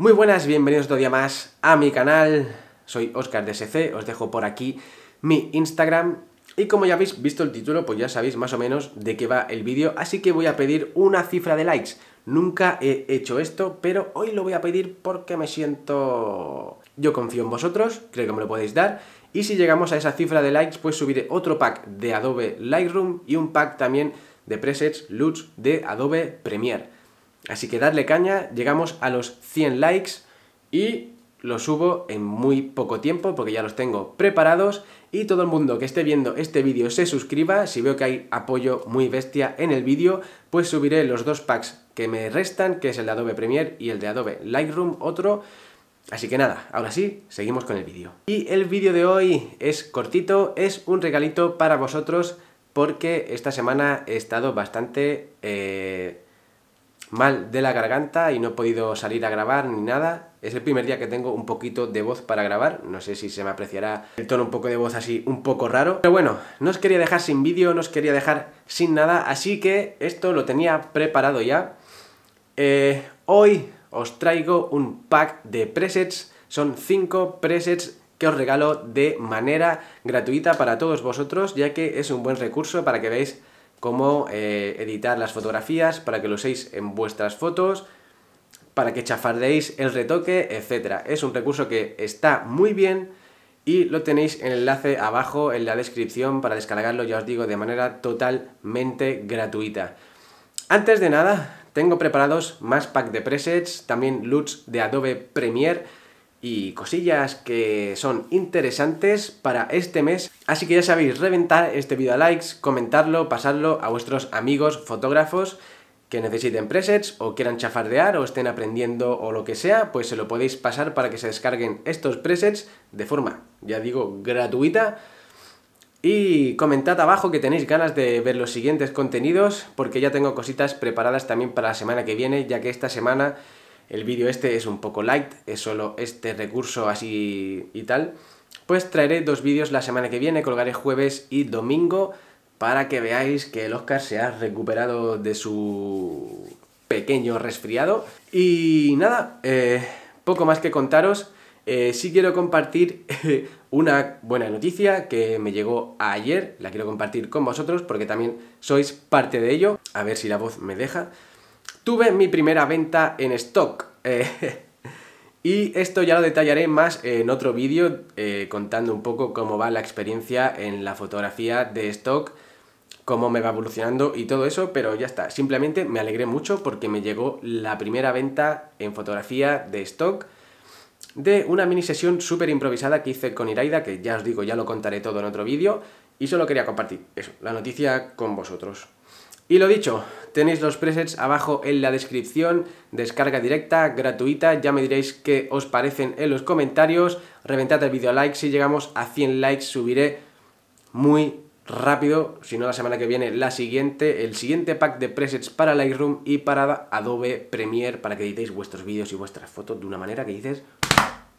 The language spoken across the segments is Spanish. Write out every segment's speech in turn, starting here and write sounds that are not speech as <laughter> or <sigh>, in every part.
Muy buenas, bienvenidos otro día más a mi canal. Soy Oscar SC, os dejo por aquí mi Instagram. Y como ya habéis visto el título, pues ya sabéis más o menos de qué va el vídeo, así que voy a pedir una cifra de likes. Nunca he hecho esto, pero hoy lo voy a pedir porque me siento... Yo confío en vosotros, creo que me lo podéis dar. Y si llegamos a esa cifra de likes, pues subiré otro pack de Adobe Lightroom y un pack también de presets LUTs de Adobe Premiere. Así que dadle caña, llegamos a los 100 likes y los subo en muy poco tiempo porque ya los tengo preparados y todo el mundo que esté viendo este vídeo se suscriba, si veo que hay apoyo muy bestia en el vídeo, pues subiré los dos packs que me restan, que es el de Adobe Premiere y el de Adobe Lightroom, otro... Así que nada, ahora sí, seguimos con el vídeo. Y el vídeo de hoy es cortito, es un regalito para vosotros porque esta semana he estado bastante... Eh, mal de la garganta y no he podido salir a grabar ni nada. Es el primer día que tengo un poquito de voz para grabar. No sé si se me apreciará el tono un poco de voz así un poco raro. Pero bueno, no os quería dejar sin vídeo, no os quería dejar sin nada. Así que esto lo tenía preparado ya. Eh, hoy os traigo un pack de presets. Son 5 presets que os regalo de manera gratuita para todos vosotros, ya que es un buen recurso para que veáis cómo eh, editar las fotografías para que lo uséis en vuestras fotos, para que chafardeéis el retoque, etc. Es un recurso que está muy bien y lo tenéis en el enlace abajo en la descripción para descargarlo, ya os digo, de manera totalmente gratuita. Antes de nada, tengo preparados más pack de presets, también LUTs de Adobe Premiere, y cosillas que son interesantes para este mes. Así que ya sabéis, reventar este vídeo a likes, comentarlo, pasarlo a vuestros amigos fotógrafos que necesiten presets o quieran chafardear o estén aprendiendo o lo que sea, pues se lo podéis pasar para que se descarguen estos presets de forma, ya digo, gratuita. Y comentad abajo que tenéis ganas de ver los siguientes contenidos, porque ya tengo cositas preparadas también para la semana que viene, ya que esta semana el vídeo este es un poco light, es solo este recurso así y tal, pues traeré dos vídeos la semana que viene, colgaré jueves y domingo para que veáis que el Oscar se ha recuperado de su pequeño resfriado. Y nada, eh, poco más que contaros. Eh, sí quiero compartir eh, una buena noticia que me llegó ayer, la quiero compartir con vosotros porque también sois parte de ello. A ver si la voz me deja. Tuve mi primera venta en stock. Eh, <laughs> y esto ya lo detallaré más en otro vídeo eh, contando un poco cómo va la experiencia en la fotografía de stock, cómo me va evolucionando y todo eso, pero ya está. Simplemente me alegré mucho porque me llegó la primera venta en fotografía de stock de una mini sesión súper improvisada que hice con Iraida, que ya os digo, ya lo contaré todo en otro vídeo, y solo quería compartir eso, la noticia con vosotros. Y lo dicho, Tenéis los presets abajo en la descripción, descarga directa, gratuita, ya me diréis qué os parecen en los comentarios, reventad el vídeo a like, si llegamos a 100 likes subiré muy rápido, si no la semana que viene, la siguiente, el siguiente pack de presets para Lightroom y para Adobe Premiere para que editéis vuestros vídeos y vuestras fotos de una manera que dices...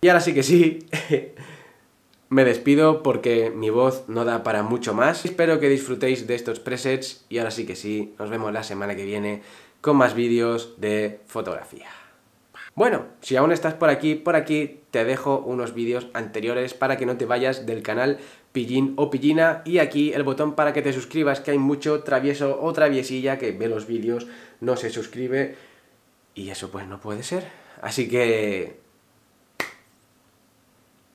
Y ahora sí que sí, <laughs> Me despido porque mi voz no da para mucho más. Espero que disfrutéis de estos presets y ahora sí que sí, nos vemos la semana que viene con más vídeos de fotografía. Bueno, si aún estás por aquí, por aquí te dejo unos vídeos anteriores para que no te vayas del canal Pillín o Pillina y aquí el botón para que te suscribas que hay mucho travieso o traviesilla que ve los vídeos, no se suscribe y eso pues no puede ser. Así que